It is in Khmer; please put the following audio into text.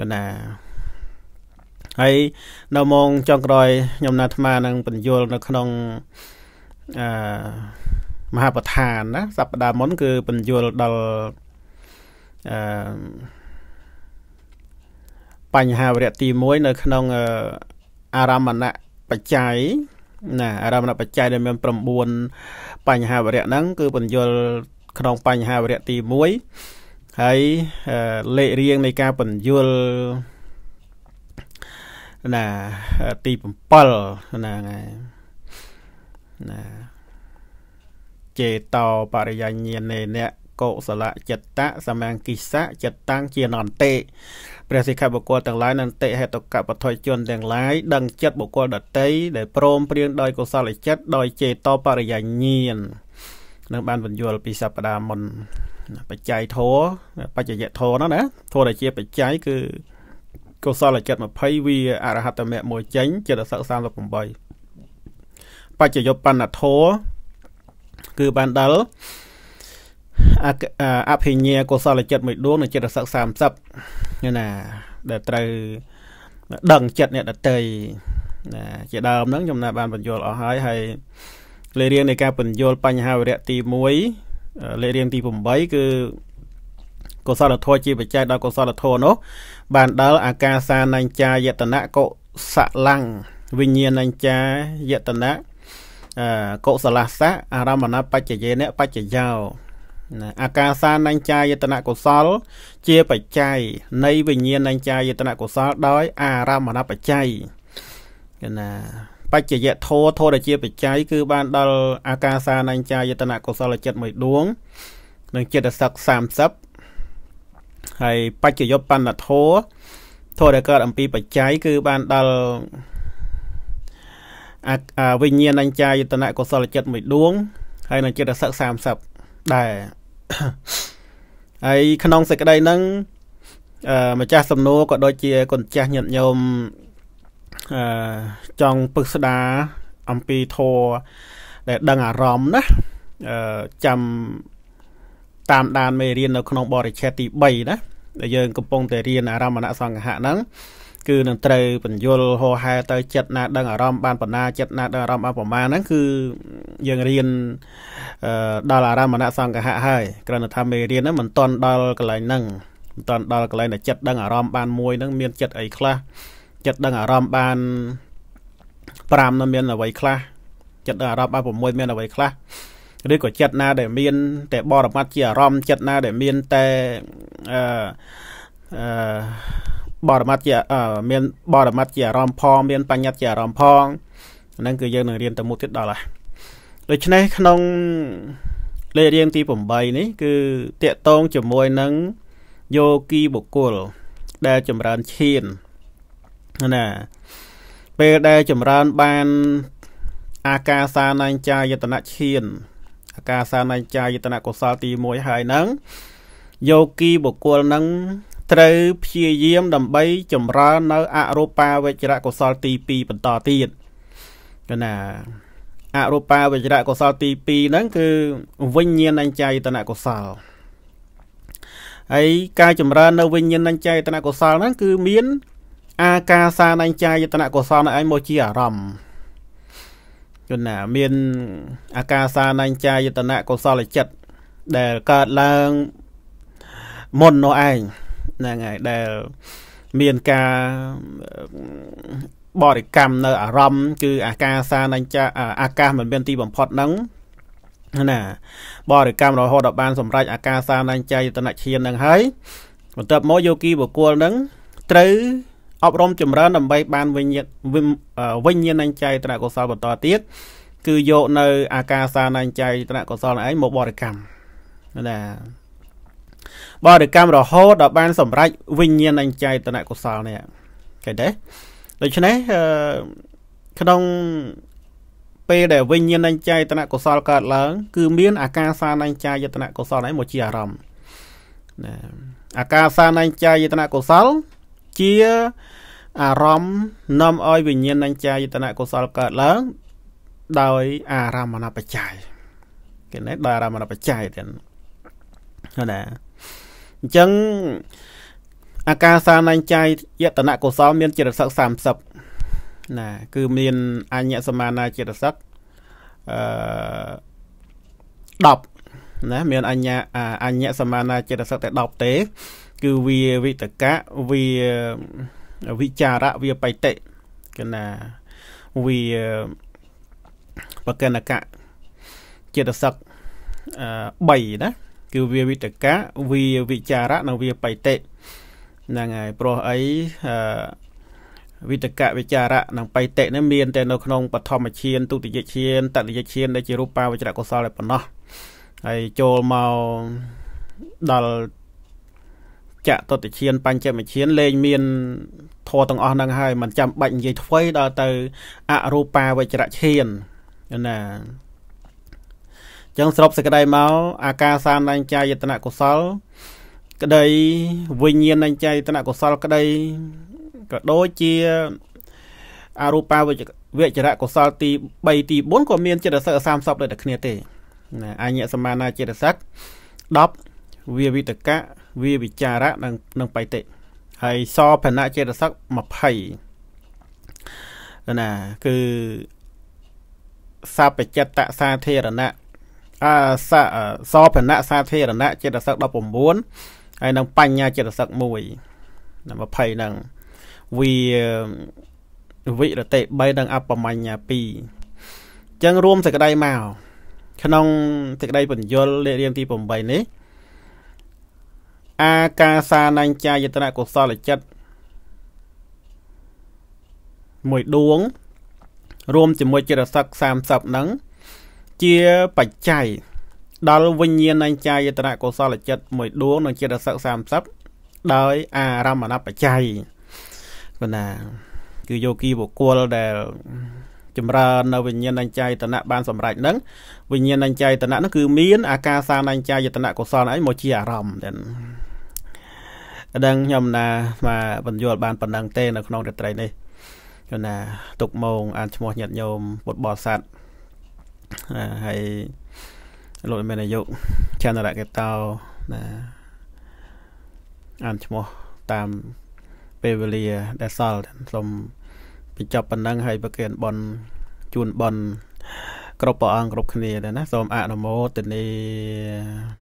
យល់ណាហើយនៅម៉ោងចុងក្រោយខ្ញុំណាអាត្មានឹងបញ្យលនៅ ក្នុងអឺមហាប្រធានណាសប្តាហ៍មុនគឺបញ្យលដល់អឺបញ្ហាវរៈទី1នៅ ក្នុងអារម្មណបច្ច័យណាអារម្មណបច្ច័យដែលមាន9បញ្ហាវរៈហ្នឹងគឺបញ្យលក្នុង បញ្ហាវរៈទី1ហើយលេខរៀងនៃការបញ្យលណាទី7ណាហ្នឹងណាចេតោបរិយញ្ញាណេអ្នកកុសលចិត្តៈសមាង្គិសៈចិត្តតាំងជានន្តិព្រះសិក្ខាបុគ្គលទាំងឡាយនន្តិហេតុកបថុយជនទាំងឡាយដឹងចិត្តបុគ្គលដតីដែលព្រមព្រៀងដោយកុសលចិត្តដោយចេតោបរិយញ្ញាណនឹងបានបញ្យល់ពីសព្ទាមុនបច្ច័យធរបច្ចយធរនោះណាធរដែលជាបច្ច័យគឺកុសលចិត្ត20វាអរហត្តមគ្គមួយចេញចិត្តសក38បច្ចយុបណ្ណធរគឺបានដល់អភិញ្ញាកុសលចិត្តមួយដួងនៅចិត្តសក30ណា ដែលត្រូវដឹងចិត្តអ្នកដតីណាជាដើមហ្នឹងខ្ញុំណាបានបញ្យល់អស់ហើយហើយលេរៀងនៃការបញ្យល់បញ្ហាវរៈទី1លេខរៀងទី8គឺកុសលធម៌ជា បច្ច័យដល់កុសលធម៌នោះបានដល់អាកាសានញ្ចាយតនៈកុសលੰងវិញ្ញាណញ្ចាយតនៈកុសលសៈអារម្មណបច្ចយេនបច្ចយោអាកាសានញ្ចាយតនៈកុសល ជាបច្ច័យនៃ វិញ្ញាណញ្ចាយតនៈកុសល ដោយ អារម្មណបច្ច័យណាបច្ចយៈធោធរជាបច្ច័យគឺបានដល់អាកាសានញ្ចាយតនៈកុសលចិត្តមួយដួងនិងចិត្តសឹក30ហើយបច្ចយបណ្ណធោធរដែលកើតអំពីបច្ច័យគឺបានដល់វិញ្ញាណអញ្ចាយតនៈកុសលចិត្តមួយដួង ហើយនឹងចិត្តសឹក30ដែរហើយក្នុងសេចក្តីហ្នឹងអឺម្ចាស់សំណួរក៏ដូចជាគុណចាស់ញាតិញោមអឺចង់ពឹកស្ដារអំពីធัวដែលដឹងអារម្មណ៍ណាអឺចាំតាមដានមេរៀននៅក្នុងបរិច្ឆេទទី3ណាដែលយើងកំពុងតែរៀនអារម្មណសង្ឃៈហ្នឹងគឺនឹងត្រូវបញ្យលហោហែទៅចិត្តណា ដឹងអារម្មណ៍បានបណ្ណាចិត្តណាដឹងអារម្មណ៍បានប្រមាណហ្នឹងគឺយើងរៀនដល់អារម្មណសង្ឃៈហើយគ្រាន់តែថាមេរៀនហ្នឹងមិនតន់ដល់កន្លែងហ្នឹងមិនតន់ដល់កន្លែងដែលចិត្តដឹងអារម្មណ៍បានមួយហ្នឹងមានចិត្តអីខ្លះចិត្តដឹងអារម្មណ៍បាន5នៅមានអ្វីខ្លះចិត្តដឹងអារម្មណ៍បាន6មានអ្វីខ្លះឬក៏ចិត្តណា ដែលមានតែបរមត្តជាអារម្មណ៍ចិត្តណាដែល មានតែអឺអឺបរមត្តជាមាន បរមត្តជាអារម្មណ៍ផងមាន បញ្ញត្តិជាអារម្មណ៍ផងហ្នឹងគឺយើងនឹងរៀនទៅមុខទៀតដល់ហើយដូច្នេះក្នុងលេខរៀងទី8នេះ គឺតកតងជាមួយនឹងយោគីបុគ្គលដែលចម្រើនឈានណាពេលដែលចម្រើនបាន អាការសានញ្ចាយតនឈានអាការសានញ្ចាយតនកុសលទី1ហើយនឹងយោគីបុគ្គលនឹងត្រូវព្យាយាមដើម្បី ចម្រើននៅអរូបាវេជ្រកុសលទី2បន្តទៀតកណាអរូបាវេជ្រកុសលទី2ហ្នឹង គឺវិញ្ញាណអញ្ចៃតនកុសលហើយការចម្រើននៅវិញ្ញាណអញ្ចៃតនកុសលហ្នឹងគឺមានអាការសានអញ្ចាយតនកុសលឯងមកជាអារម្មណ៍យល់ណាមានអាការសានអញ្ចាយតនកុសលចិត្តដែលកើតឡើងមុននោះឯងហ្នឹងហើយដែលមានការបរិកម្មនៅអារម្មណ៍គឺ អាការសានអញ្ចាអាកាសមិនមានទីបំផុតហ្នឹងណាបរិកម្មរហូតដល់បានសម្រេចអាការសានអញ្ចាយតនឈានហ្នឹងហើយបន្ទាប់មកយោគីបុគ្គលហ្នឹងត្រូវអប់រំចម្រើនដើម្បីបានវិញ្ញាណវិញ្ញាណចៃត្រកុសលបន្តទៀតគឺយកនៅ អាការសាណចៃត្រកុសលឯងមកបរិកម្មណាបរិកម្មរហូតដល់បានសម្រេចវិញ្ញាណចៃត្រកុសលនេះឃើញទេដូច្នេះក្នុងពេលដែលវិញ្ញាណចៃតនកុសលកើតឡើង គឺមានអាការសាណចៃយតនកុសលហ្នឹងមកជាអារម្មណ៍ណាអាការសាណចៃយតនកុសលជាអារម្មណ៍នាំឲ្យវិញ្ញាណអញ្ចាយតនកុសលកើតឡើង ដោយ អារម្មណបច្ច័យគេណែដោយអារម្មណបច្ច័យទាំងណាអញ្ចឹងអាការសានញ្ច័យយតនកុសលមានចិត្តសឹក30ណា គឺមានអញ្ញសមានាចិត្តសឹកអឺ10ណា មានអញ្ញាអញ្ញសមានាចិត្តសឹកតែ10ទេគឺវាវិតកៈវាវិចារៈវាបៃតិគឺណាវាបកណកៈចិត្តសឹក3ណា គឺវាវិតកៈវាវិចារៈនិងវាបៃតិហ្នឹងហើយព្រោះអីវិតកៈវិចារៈនិងបៃតិនេះមានតែនៅក្នុងបឋមឈានទុតិយឈានតតិយឈានដែលជារូបាវចរៈកុសលតែប៉ុណ្ណោះហើយចូលមកដល់ចតុតិឈានបញ្ចមឈានលែងមានធម៌ទាំងអស់ហ្នឹងហើយមិនចាំបាច់និយាយថ្មីដល់ទៅ អរូបាវជ្រឈានណាចឹងស្របសេចក្តីមកអាការសានញ្ចាយតនកុសលក្តីវិញ្ញាណញ្ចាយតនកុសលក្តីក៏ដូចជាអរូបាវជ្រវិជ្រៈកុសលទី3ទី4ក៏មានចិត្តសិក30ដូចតែគ្នាទេណាអញ្ញសមាណាចិត្តសិក10វាវិតកៈវាវិចារៈនិងនិងបៃតិហើយសភណៈចេតសក20ណាគឺសពចិត្តសាធារណៈអសសភណៈសាធារណៈចេតសក19ហើយនិងបញ្ញាចេតសក1 20ហ្នឹងវាវិរតិ3និងអបមញ្ញា2អញ្ចឹង រួមសេចក្តីមកក្នុងសេចក្តីបញ្យលលេខរៀងទី8នេះអាកាសានញ្ចាយតនៈកុសលចិត្តមួយដួង រួមជាមួយចិត្តសឹក30ហ្នឹងជាបច្ច័យដល់វិញ្ញាណអញ្ចាយតរៈកុសលចិត្តមួយដួងនិងចិត្តសឹក30ដោយអារម្មណបច្ច័យបណ្ណាគឺយោគីបុគ្គលដែលចម្រើននៅវិញ្ញាណអញ្ចាយតនៈបានសម្រេចនឹងវិញ្ញាណអញ្ចាយតនៈនោះគឺមានអាការសានអញ្ចាយតនៈកុសលហើយមកជាអារម្មណ៍ទាំងដឹងខ្ញុំណាថាបញ្យល់បានប៉ុណ្ណឹងទេ នៅ ក្នុងរាត្រីនេះខ្ញុំណាទុកម៉ងអានឈ្មោះញាតិញោមពុទ្ធបរិស័ទហើយលោកមេនាយកចន្ទរកេតោណាអានឈ្មោះតាមពេលវេលាដែលសល់ខ្ញុំបញ្ចប់ប៉ុណ្ណឹងហើយប្រគេនបនជូនបនគ្រប់ព្រះអង្គគ្រប់គ្នាដែរណាសូមអនុមោទនា